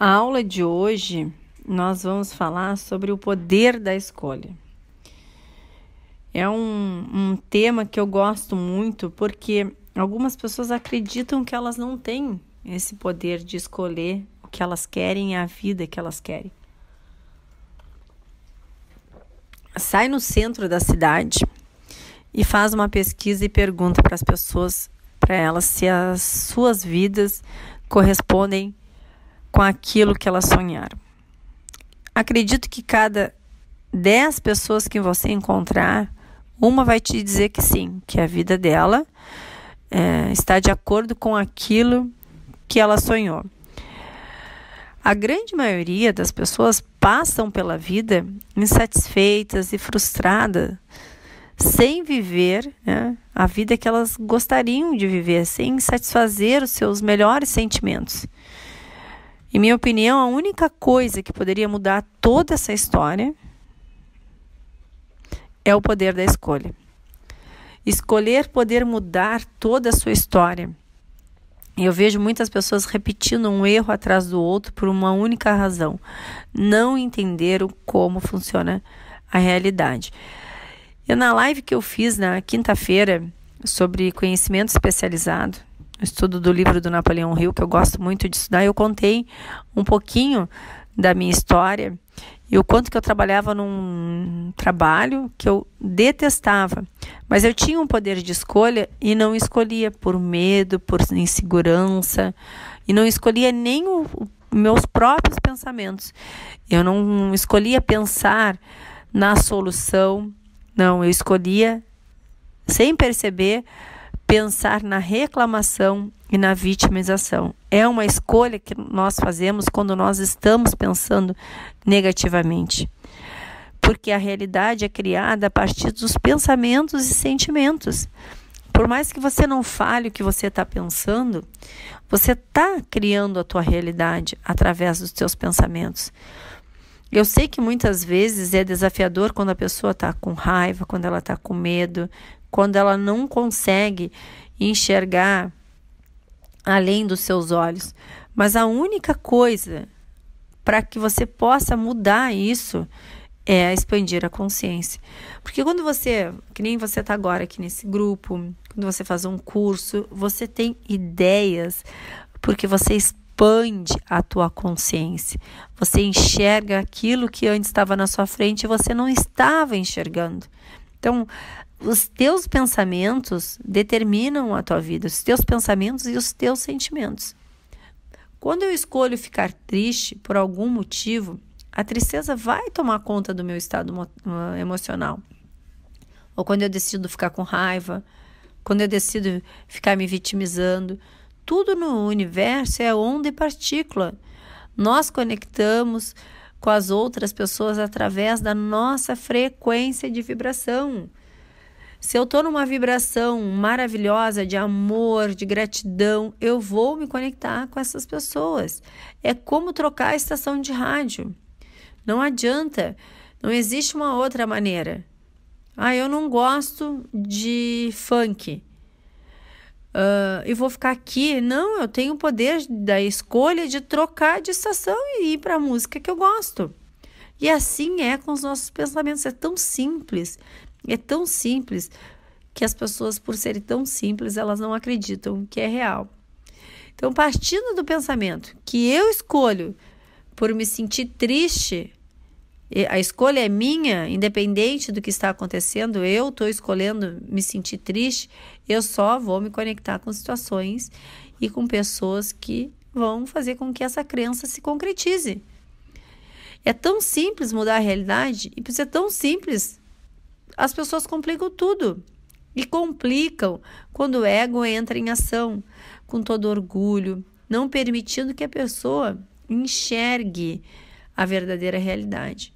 A aula de hoje nós vamos falar sobre o poder da escolha. É um, um tema que eu gosto muito porque algumas pessoas acreditam que elas não têm esse poder de escolher o que elas querem e a vida que elas querem. Sai no centro da cidade e faz uma pesquisa e pergunta para as pessoas, para elas, se as suas vidas correspondem com aquilo que elas sonharam. Acredito que cada 10 pessoas que você encontrar, uma vai te dizer que sim, que a vida dela é, está de acordo com aquilo que ela sonhou. A grande maioria das pessoas passam pela vida insatisfeitas e frustradas, sem viver né, a vida que elas gostariam de viver, sem satisfazer os seus melhores sentimentos. Em minha opinião, a única coisa que poderia mudar toda essa história é o poder da escolha. Escolher poder mudar toda a sua história. Eu vejo muitas pessoas repetindo um erro atrás do outro por uma única razão: não entenderam como funciona a realidade. E na live que eu fiz na quinta-feira sobre conhecimento especializado, estudo do livro do Napoleão Hill, que eu gosto muito de estudar, eu contei um pouquinho da minha história e o quanto que eu trabalhava num trabalho que eu detestava, mas eu tinha um poder de escolha e não escolhia por medo, por insegurança e não escolhia nem os meus próprios pensamentos. Eu não escolhia pensar na solução, não, eu escolhia sem perceber pensar na reclamação e na vitimização. É uma escolha que nós fazemos quando nós estamos pensando negativamente. Porque a realidade é criada a partir dos pensamentos e sentimentos. Por mais que você não fale o que você está pensando, você está criando a tua realidade através dos teus pensamentos. Eu sei que muitas vezes é desafiador quando a pessoa está com raiva, quando ela está com medo, quando ela não consegue enxergar além dos seus olhos. Mas a única coisa para que você possa mudar isso é expandir a consciência. Porque quando você, que nem você está agora aqui nesse grupo, quando você faz um curso, você tem ideias, porque você expande a tua consciência. Você enxerga aquilo que antes estava na sua frente e você não estava enxergando. Então, os teus pensamentos determinam a tua vida, os teus pensamentos e os teus sentimentos. Quando eu escolho ficar triste por algum motivo, a tristeza vai tomar conta do meu estado emocional. Ou quando eu decido ficar com raiva, quando eu decido ficar me vitimizando, tudo no universo é onda e partícula. Nós conectamos com as outras pessoas através da nossa frequência de vibração. Se eu estou numa vibração maravilhosa de amor, de gratidão, eu vou me conectar com essas pessoas. É como trocar a estação de rádio. Não adianta, não existe uma outra maneira. Ah, eu não gosto de funk. Uh, e vou ficar aqui. Não, eu tenho o poder da escolha de trocar de estação e ir para a música que eu gosto. E assim é com os nossos pensamentos. É tão simples. É tão simples que as pessoas, por serem tão simples, elas não acreditam que é real. Então, partindo do pensamento que eu escolho por me sentir triste, a escolha é minha, independente do que está acontecendo, eu estou escolhendo me sentir triste, eu só vou me conectar com situações e com pessoas que vão fazer com que essa crença se concretize. É tão simples mudar a realidade e precisa ser tão simples as pessoas complicam tudo e complicam quando o ego entra em ação, com todo orgulho, não permitindo que a pessoa enxergue a verdadeira realidade.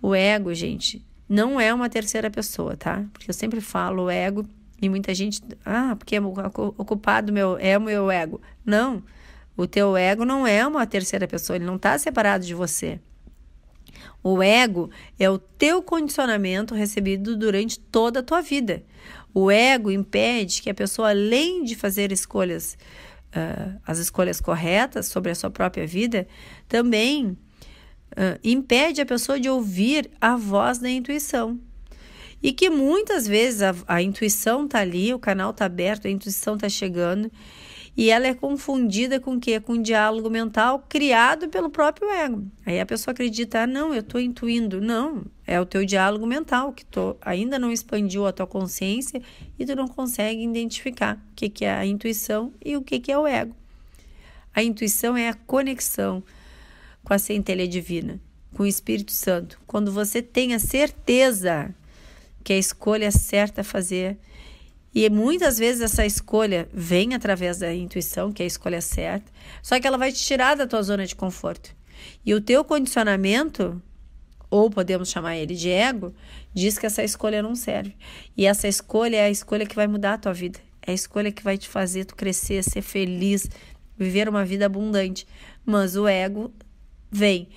O ego, gente, não é uma terceira pessoa, tá? Porque eu sempre falo o ego e muita gente, ah, porque é ocupado meu, é o meu ego. Não, o teu ego não é uma terceira pessoa, ele não está separado de você. O ego é o teu condicionamento recebido durante toda a tua vida. O ego impede que a pessoa, além de fazer escolhas, uh, as escolhas corretas sobre a sua própria vida, também uh, impede a pessoa de ouvir a voz da intuição. E que muitas vezes a, a intuição está ali, o canal está aberto, a intuição está chegando e ela é confundida com o quê? Com o diálogo mental criado pelo próprio ego. Aí a pessoa acredita, ah, não, eu estou intuindo. Não, é o teu diálogo mental que tu ainda não expandiu a tua consciência e tu não consegue identificar o que, que é a intuição e o que, que é o ego. A intuição é a conexão com a centelha divina, com o Espírito Santo. Quando você tem a certeza que a escolha certa a fazer e muitas vezes essa escolha vem através da intuição, que é a escolha certa, só que ela vai te tirar da tua zona de conforto. E o teu condicionamento, ou podemos chamar ele de ego, diz que essa escolha não serve. E essa escolha é a escolha que vai mudar a tua vida. É a escolha que vai te fazer tu crescer, ser feliz, viver uma vida abundante. Mas o ego vem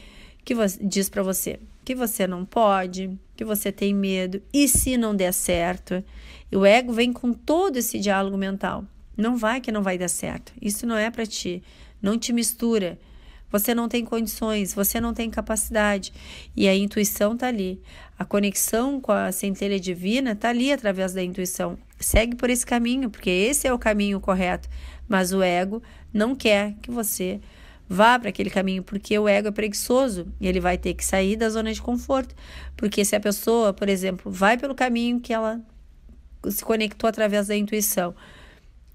que diz para você que você não pode, que você tem medo, e se não der certo? E o ego vem com todo esse diálogo mental. Não vai que não vai dar certo. Isso não é para ti. Não te mistura. Você não tem condições, você não tem capacidade. E a intuição tá ali. A conexão com a centelha divina tá ali através da intuição. Segue por esse caminho, porque esse é o caminho correto. Mas o ego não quer que você vá para aquele caminho, porque o ego é preguiçoso e ele vai ter que sair da zona de conforto. Porque se a pessoa, por exemplo, vai pelo caminho que ela se conectou através da intuição,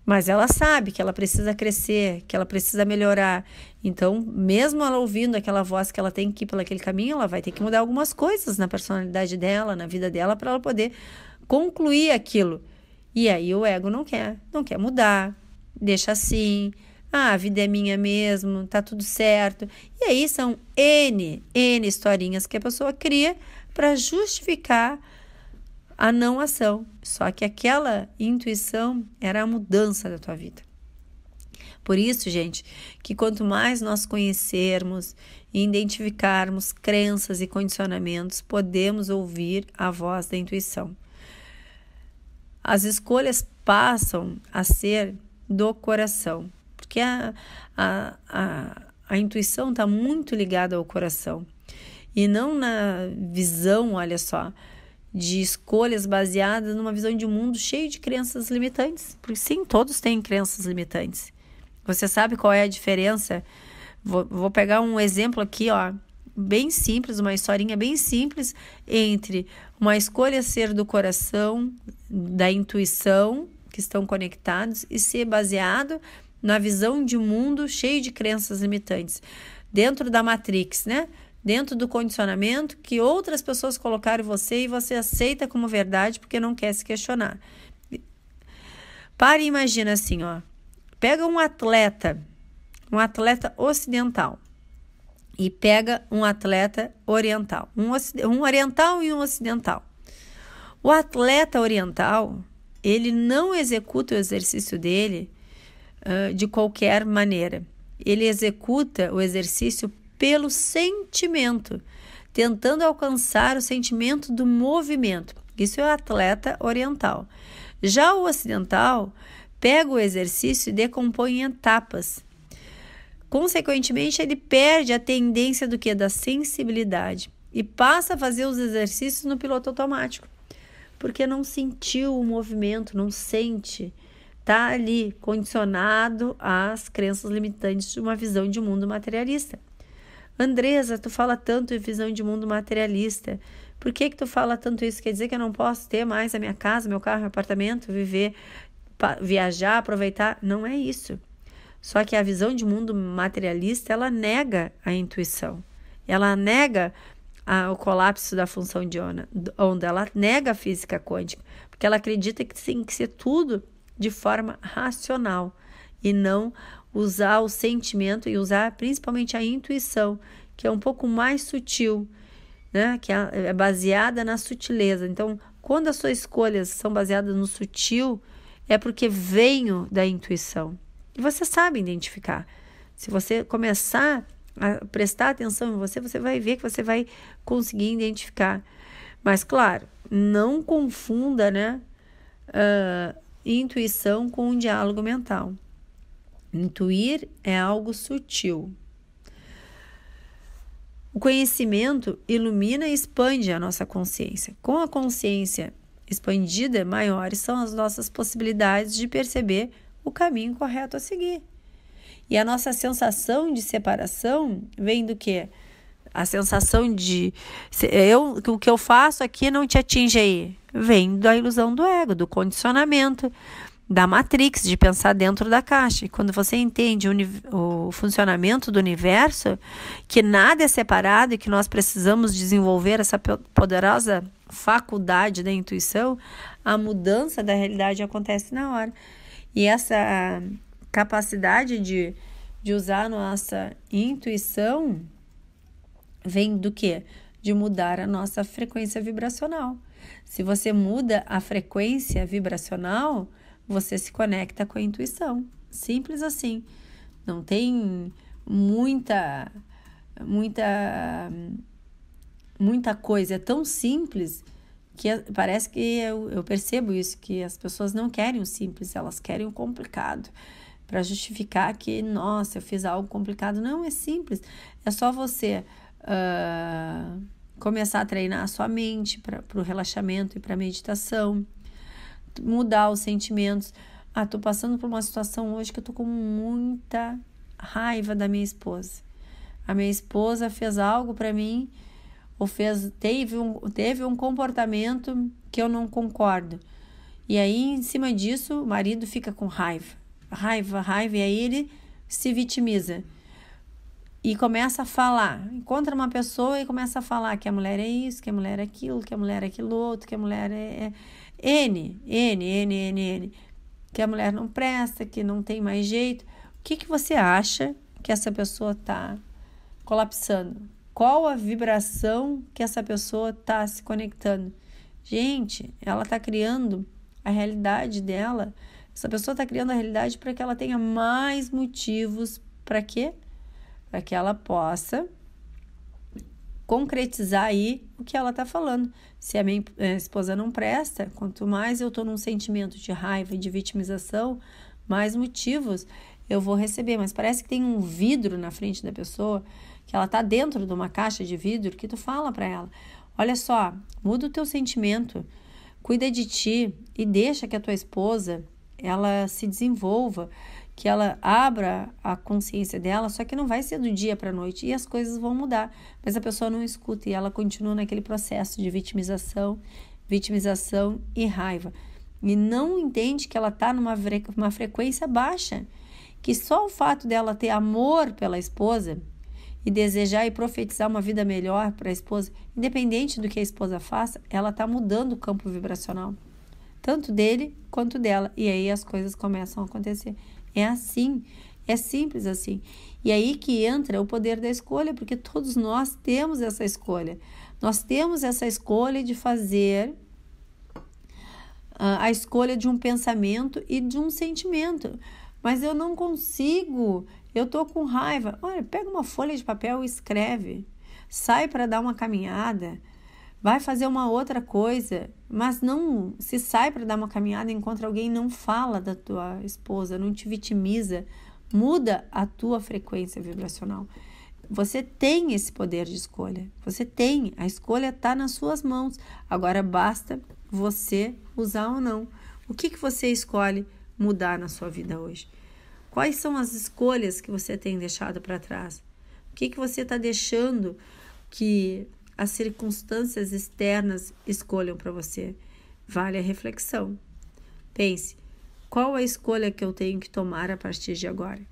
mas ela sabe que ela precisa crescer, que ela precisa melhorar. Então, mesmo ela ouvindo aquela voz que ela tem que ir aquele caminho, ela vai ter que mudar algumas coisas na personalidade dela, na vida dela, para ela poder concluir aquilo. E aí o ego não quer, não quer mudar, deixa assim, ah, a vida é minha mesmo, tá tudo certo. E aí são N, N historinhas que a pessoa cria para justificar a não ação. Só que aquela intuição era a mudança da tua vida. Por isso, gente, que quanto mais nós conhecermos e identificarmos crenças e condicionamentos, podemos ouvir a voz da intuição. As escolhas passam a ser do coração porque a, a, a, a intuição está muito ligada ao coração e não na visão, olha só, de escolhas baseadas numa visão de um mundo cheio de crenças limitantes, porque sim, todos têm crenças limitantes. Você sabe qual é a diferença? Vou, vou pegar um exemplo aqui, ó, bem simples, uma historinha bem simples entre uma escolha ser do coração, da intuição, que estão conectados e ser baseado na visão de mundo cheio de crenças limitantes, dentro da matrix, né? Dentro do condicionamento que outras pessoas colocaram em você e você aceita como verdade porque não quer se questionar. Para e imagina assim, ó. Pega um atleta, um atleta ocidental e pega um atleta oriental, um, um oriental e um ocidental. O atleta oriental, ele não executa o exercício dele de qualquer maneira. Ele executa o exercício pelo sentimento, tentando alcançar o sentimento do movimento. Isso é o atleta oriental. Já o ocidental pega o exercício e decompõe em etapas. Consequentemente, ele perde a tendência do que da sensibilidade e passa a fazer os exercícios no piloto automático, porque não sentiu o movimento, não sente está ali condicionado às crenças limitantes de uma visão de mundo materialista. Andresa, tu fala tanto em visão de mundo materialista. Por que que tu fala tanto isso? Quer dizer que eu não posso ter mais a minha casa, meu carro, meu apartamento, viver, viajar, aproveitar? Não é isso. Só que a visão de mundo materialista, ela nega a intuição. Ela nega a, o colapso da função de onda, ela nega a física quântica, porque ela acredita que tem que ser tudo de forma racional e não usar o sentimento e usar principalmente a intuição, que é um pouco mais sutil, né? que é, é baseada na sutileza. Então, quando as suas escolhas são baseadas no sutil, é porque venho da intuição. E você sabe identificar. Se você começar a prestar atenção em você, você vai ver que você vai conseguir identificar. Mas, claro, não confunda né, uh, e intuição com um diálogo mental. Intuir é algo sutil. O conhecimento ilumina e expande a nossa consciência. Com a consciência expandida, maiores são as nossas possibilidades de perceber o caminho correto a seguir. E a nossa sensação de separação vem do que? A sensação de eu, o que eu faço aqui não te atinge aí. Vem da ilusão do ego, do condicionamento, da matrix, de pensar dentro da caixa. E quando você entende o, o funcionamento do universo, que nada é separado e que nós precisamos desenvolver essa poderosa faculdade da intuição, a mudança da realidade acontece na hora. E essa capacidade de, de usar a nossa intuição vem do que? De mudar a nossa frequência vibracional. Se você muda a frequência vibracional, você se conecta com a intuição. Simples assim. Não tem muita muita muita coisa, é tão simples que parece que eu, eu percebo isso que as pessoas não querem o simples, elas querem o complicado para justificar que, nossa, eu fiz algo complicado. Não, é simples. É só você Uh, começar a treinar a sua mente para o relaxamento e para a meditação, mudar os sentimentos. Ah, tô passando por uma situação hoje que eu tô com muita raiva da minha esposa. A minha esposa fez algo para mim ou fez teve um, teve um comportamento que eu não concordo. E aí, em cima disso, o marido fica com raiva, raiva, raiva, e aí ele se vitimiza e começa a falar. Encontra uma pessoa e começa a falar que a mulher é isso, que a mulher é aquilo, que a mulher é aquilo outro, que a mulher é, é N, N, N, N, N, que a mulher não presta, que não tem mais jeito. O que, que você acha que essa pessoa está colapsando? Qual a vibração que essa pessoa está se conectando? Gente, ela está criando a realidade dela. Essa pessoa está criando a realidade para que ela tenha mais motivos para quê? para que ela possa concretizar aí o que ela está falando. Se a minha eh, esposa não presta, quanto mais eu estou num sentimento de raiva e de vitimização, mais motivos eu vou receber. Mas parece que tem um vidro na frente da pessoa, que ela está dentro de uma caixa de vidro, que tu fala para ela: olha só, muda o teu sentimento, cuida de ti e deixa que a tua esposa ela se desenvolva que ela abra a consciência dela, só que não vai ser do dia para a noite e as coisas vão mudar, mas a pessoa não escuta e ela continua naquele processo de vitimização, vitimização e raiva. E não entende que ela está numa fre uma frequência baixa, que só o fato dela ter amor pela esposa e desejar e profetizar uma vida melhor para a esposa, independente do que a esposa faça, ela está mudando o campo vibracional, tanto dele quanto dela, e aí as coisas começam a acontecer. É assim, é simples assim. E aí que entra o poder da escolha, porque todos nós temos essa escolha. Nós temos essa escolha de fazer ah, a escolha de um pensamento e de um sentimento. Mas eu não consigo, eu tô com raiva. Olha, pega uma folha de papel e escreve. Sai para dar uma caminhada vai fazer uma outra coisa, mas não se sai para dar uma caminhada, encontra alguém, não fala da tua esposa, não te vitimiza, muda a tua frequência vibracional. Você tem esse poder de escolha. Você tem, a escolha está nas suas mãos. Agora basta você usar ou não. O que, que você escolhe mudar na sua vida hoje? Quais são as escolhas que você tem deixado para trás? O que, que você está deixando que as circunstâncias externas escolham para você. Vale a reflexão. Pense: qual a escolha que eu tenho que tomar a partir de agora?